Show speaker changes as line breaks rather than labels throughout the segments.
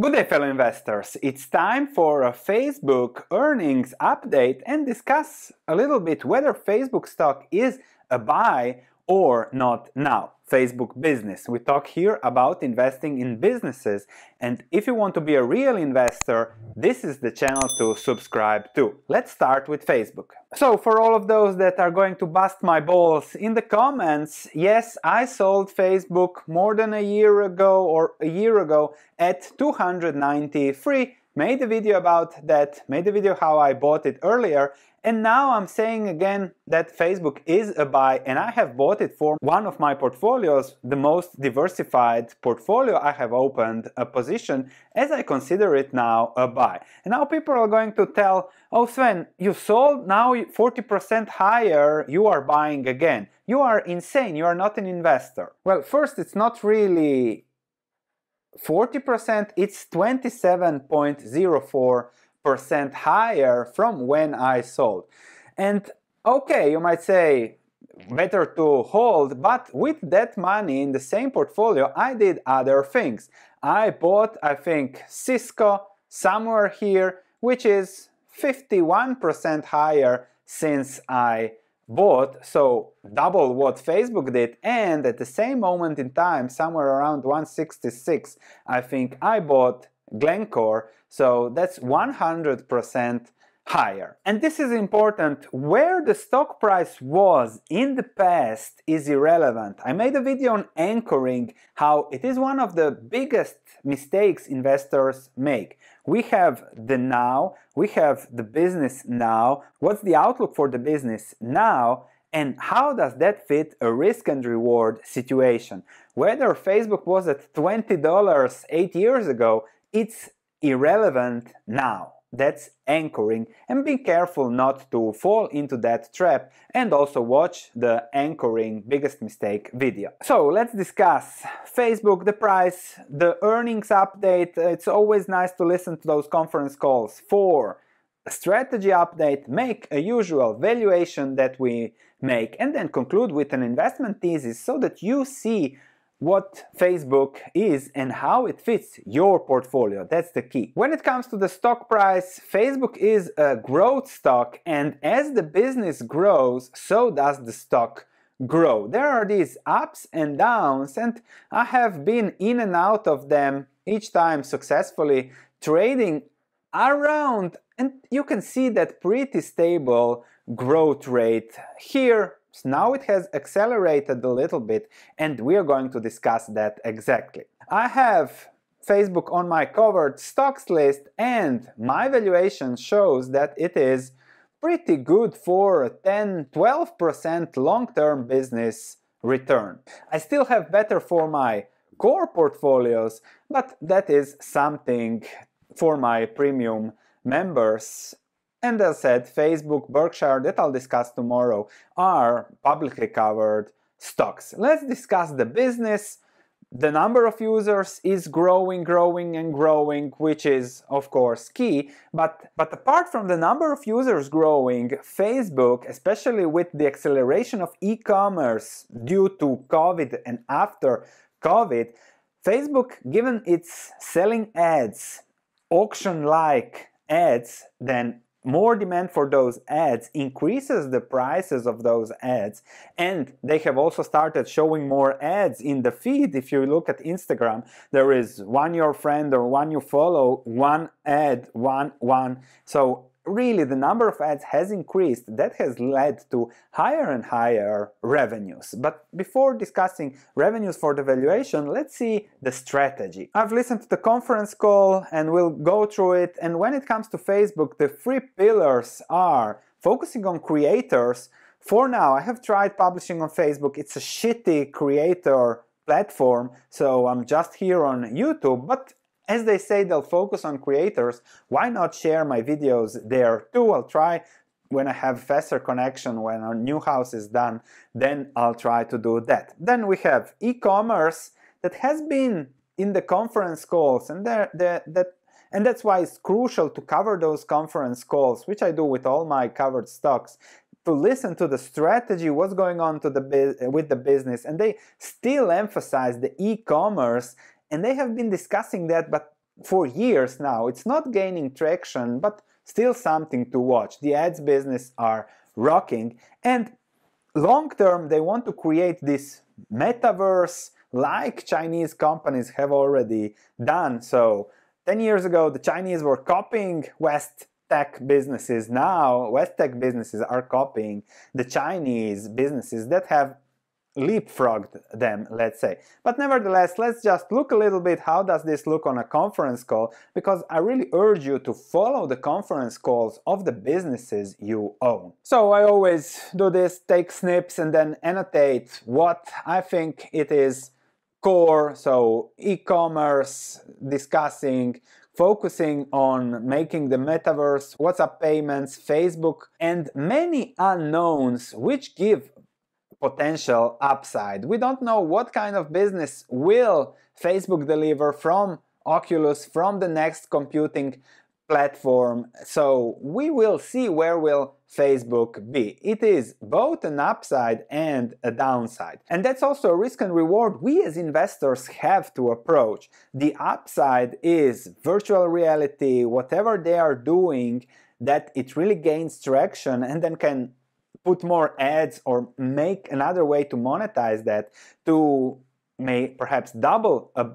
Good day fellow investors, it's time for a Facebook earnings update and discuss a little bit whether Facebook stock is a buy or not now. Facebook business. We talk here about investing in businesses and if you want to be a real investor, this is the channel to subscribe to. Let's start with Facebook. So for all of those that are going to bust my balls in the comments, yes, I sold Facebook more than a year ago or a year ago at 293 made a video about that, made a video how I bought it earlier, and now I'm saying again that Facebook is a buy and I have bought it for one of my portfolios, the most diversified portfolio I have opened a position as I consider it now a buy. And now people are going to tell, oh Sven, you sold now 40% higher, you are buying again. You are insane, you are not an investor. Well, first, it's not really 40%, it's 27.04% higher from when I sold. And okay, you might say, better to hold, but with that money in the same portfolio, I did other things. I bought, I think, Cisco somewhere here, which is 51% higher since I bought, so double what Facebook did, and at the same moment in time, somewhere around 166, I think I bought Glencore, so that's 100% higher. And this is important. Where the stock price was in the past is irrelevant. I made a video on anchoring, how it is one of the biggest mistakes investors make. We have the now, we have the business now, what's the outlook for the business now, and how does that fit a risk and reward situation? Whether Facebook was at $20 eight years ago, it's irrelevant now. That's anchoring and be careful not to fall into that trap and also watch the anchoring biggest mistake video. So let's discuss Facebook, the price, the earnings update. It's always nice to listen to those conference calls. Four, strategy update, make a usual valuation that we make and then conclude with an investment thesis so that you see what Facebook is and how it fits your portfolio. That's the key. When it comes to the stock price, Facebook is a growth stock and as the business grows, so does the stock grow. There are these ups and downs and I have been in and out of them each time successfully trading around and you can see that pretty stable growth rate here so now it has accelerated a little bit and we are going to discuss that exactly. I have Facebook on my covered stocks list and my valuation shows that it is pretty good for 10-12% long-term business return. I still have better for my core portfolios, but that is something for my premium members and as said, Facebook, Berkshire, that I'll discuss tomorrow, are publicly covered stocks. Let's discuss the business. The number of users is growing, growing, and growing, which is, of course, key. But, but apart from the number of users growing, Facebook, especially with the acceleration of e commerce due to COVID and after COVID, Facebook, given its selling ads, auction like ads, then more demand for those ads increases the prices of those ads and they have also started showing more ads in the feed if you look at instagram there is one your friend or one you follow one ad one one so really the number of ads has increased. That has led to higher and higher revenues. But before discussing revenues for the valuation, let's see the strategy. I've listened to the conference call and we'll go through it. And when it comes to Facebook, the three pillars are focusing on creators. For now, I have tried publishing on Facebook. It's a shitty creator platform, so I'm just here on YouTube, but as they say they'll focus on creators, why not share my videos there too? I'll try when I have faster connection, when a new house is done, then I'll try to do that. Then we have e-commerce that has been in the conference calls and there, there, that and that's why it's crucial to cover those conference calls, which I do with all my covered stocks, to listen to the strategy, what's going on to the with the business, and they still emphasize the e-commerce and they have been discussing that, but for years now, it's not gaining traction, but still something to watch. The ads business are rocking. And long term, they want to create this metaverse like Chinese companies have already done. So 10 years ago, the Chinese were copying West tech businesses. Now, West tech businesses are copying the Chinese businesses that have leapfrogged them, let's say. But nevertheless, let's just look a little bit how does this look on a conference call because I really urge you to follow the conference calls of the businesses you own. So I always do this, take snips and then annotate what I think it is core, so e-commerce, discussing focusing on making the metaverse, WhatsApp payments, Facebook, and many unknowns which give potential upside. We don't know what kind of business will Facebook deliver from Oculus, from the next computing platform. So we will see where will Facebook be. It is both an upside and a downside. And that's also a risk and reward we as investors have to approach. The upside is virtual reality, whatever they are doing, that it really gains traction and then can put more ads or make another way to monetize that to may perhaps double a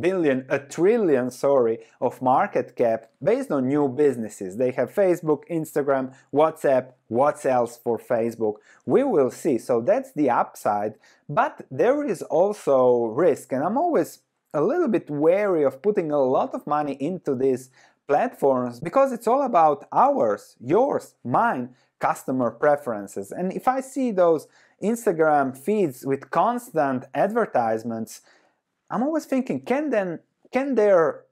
billion, a trillion, sorry, of market cap based on new businesses. They have Facebook, Instagram, WhatsApp, what's else for Facebook. We will see. So that's the upside. But there is also risk. And I'm always a little bit wary of putting a lot of money into these platforms because it's all about ours, yours, mine customer preferences. And if I see those Instagram feeds with constant advertisements, I'm always thinking, can then can there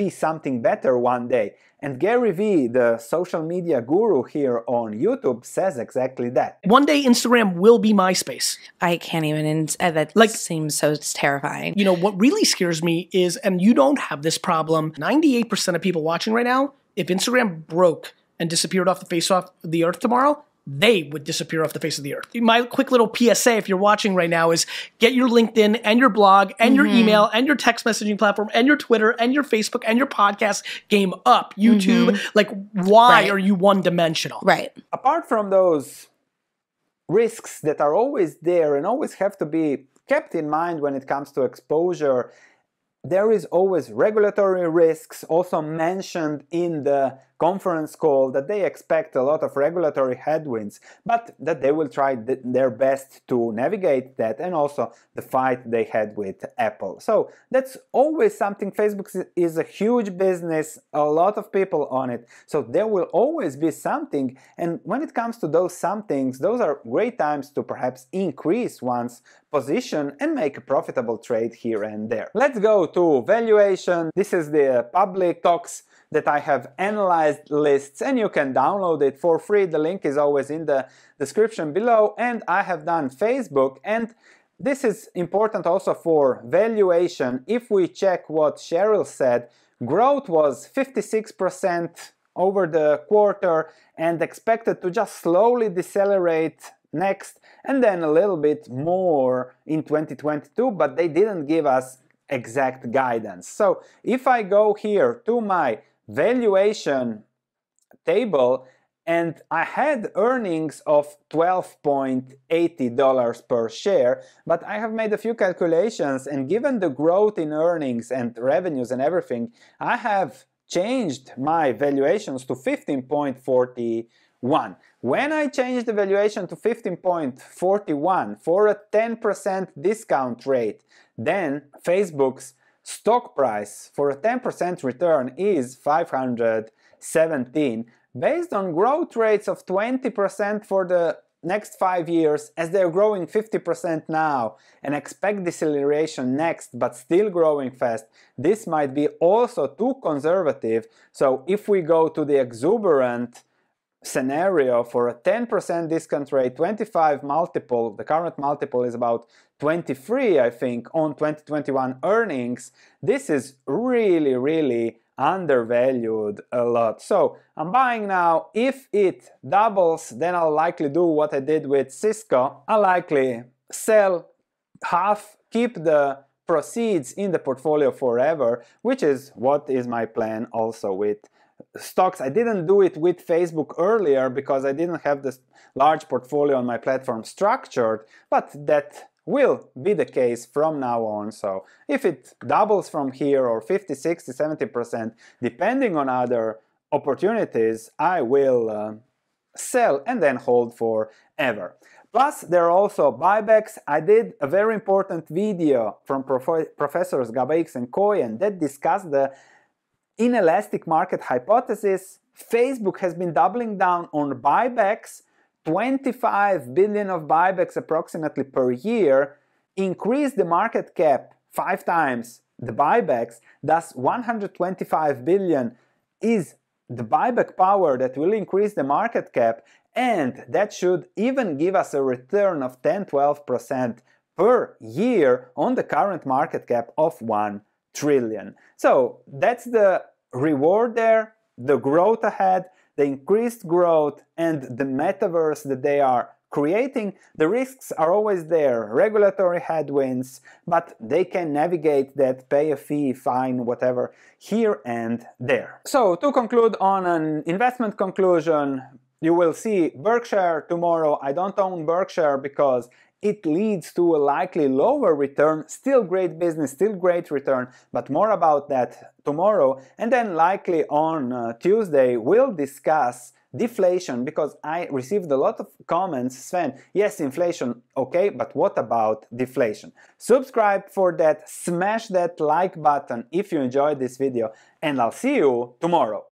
be something better one day? And Gary Vee, the social media guru here on YouTube, says exactly that. One day Instagram will be MySpace. I can't even, uh, that like, seems so terrifying. You know, what really scares me is, and you don't have this problem, 98% of people watching right now, if Instagram broke, and disappeared off the face off the earth tomorrow, they would disappear off the face of the earth. My quick little PSA, if you're watching right now, is get your LinkedIn and your blog and mm-hmm. your email and your text messaging platform and your Twitter and your Facebook and your podcast game up. YouTube, mm-hmm. like, why right. are you one dimensional? Right. Apart from those risks that are always there and always have to be kept in mind when it comes to exposure there is always regulatory risks also mentioned in the conference call that they expect a lot of regulatory headwinds but that they will try th their best to navigate that and also the fight they had with apple so that's always something facebook is a huge business a lot of people on it so there will always be something and when it comes to those somethings those are great times to perhaps increase one's position and make a profitable trade here and there let's go to to valuation. This is the public talks that I have analyzed lists and you can download it for free. The link is always in the description below and I have done Facebook and this is important also for valuation. If we check what Cheryl said, growth was 56% over the quarter and expected to just slowly decelerate next and then a little bit more in 2022, but they didn't give us exact guidance. So if I go here to my valuation table and I had earnings of $12.80 per share, but I have made a few calculations and given the growth in earnings and revenues and everything, I have changed my valuations to 15.41. When I change the valuation to 15.41 for a 10% discount rate, then Facebook's stock price for a 10% return is 517 based on growth rates of 20% for the next five years as they're growing 50% now and expect deceleration next but still growing fast this might be also too conservative so if we go to the exuberant scenario for a 10% discount rate, 25 multiple, the current multiple is about 23, I think, on 2021 earnings, this is really, really undervalued a lot. So I'm buying now. If it doubles, then I'll likely do what I did with Cisco. I'll likely sell half, keep the proceeds in the portfolio forever, which is what is my plan also with stocks. I didn't do it with Facebook earlier because I didn't have this large portfolio on my platform structured, but that will be the case from now on. So if it doubles from here or 50, 60, 70%, depending on other opportunities, I will uh, sell and then hold forever. Plus, there are also buybacks. I did a very important video from Prof Professors Gabaix and Cohen that discussed the inelastic market hypothesis, Facebook has been doubling down on buybacks, 25 billion of buybacks approximately per year, increase the market cap five times the buybacks, thus 125 billion is the buyback power that will increase the market cap, and that should even give us a return of 10 12% per year on the current market cap of 1 trillion. So that's the reward there, the growth ahead, the increased growth, and the metaverse that they are creating. The risks are always there, regulatory headwinds, but they can navigate that, pay a fee, fine, whatever, here and there. So to conclude on an investment conclusion, you will see Berkshire tomorrow. I don't own Berkshire because it leads to a likely lower return, still great business, still great return, but more about that tomorrow. And then likely on uh, Tuesday, we'll discuss deflation because I received a lot of comments, Sven, yes, inflation, okay, but what about deflation? Subscribe for that, smash that like button if you enjoyed this video, and I'll see you tomorrow.